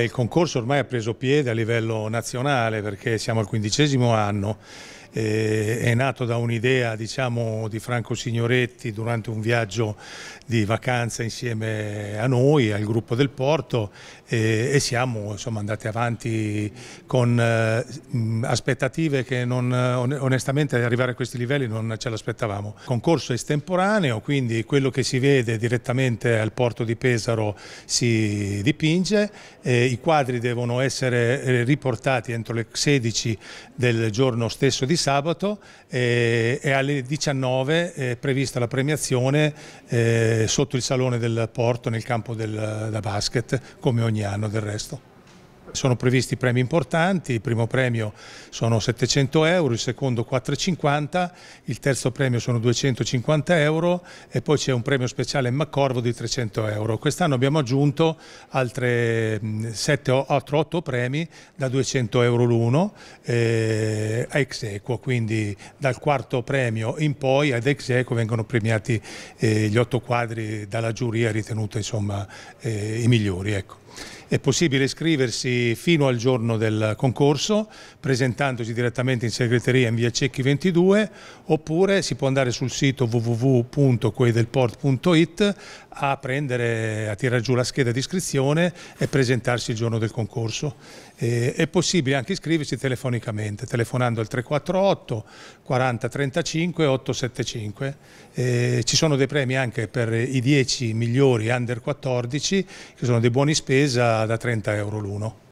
Il concorso ormai ha preso piede a livello nazionale perché siamo al quindicesimo anno eh, è nato da un'idea diciamo, di Franco Signoretti durante un viaggio di vacanza insieme a noi, al gruppo del Porto eh, e siamo insomma, andati avanti con eh, aspettative che non, onestamente arrivare a questi livelli non ce l'aspettavamo. Concorso estemporaneo, quindi quello che si vede direttamente al porto di Pesaro si dipinge, eh, i quadri devono essere eh, riportati entro le 16 del giorno stesso di sabato e, eh, e alle 19 è eh, prevista la premiazione eh, sotto il Salone del Porto nel campo del, da basket come ogni anno del resto sono previsti premi importanti, il primo premio sono 700 euro, il secondo 450, il terzo premio sono 250 euro e poi c'è un premio speciale in Maccorvo di 300 euro. Quest'anno abbiamo aggiunto altri 7-8 premi da 200 euro l'uno eh, ex equo, quindi dal quarto premio in poi ad ex equo vengono premiati eh, gli otto quadri dalla giuria ritenuta insomma, eh, i migliori. Ecco è possibile iscriversi fino al giorno del concorso presentandosi direttamente in segreteria in via Cecchi 22 oppure si può andare sul sito www.quedelport.it a prendere, a tirare giù la scheda di iscrizione e presentarsi il giorno del concorso. E, è possibile anche iscriversi telefonicamente, telefonando al 348 40 35 875. E, ci sono dei premi anche per i 10 migliori under 14 che sono dei buoni spesa da, 30 euro l'uno.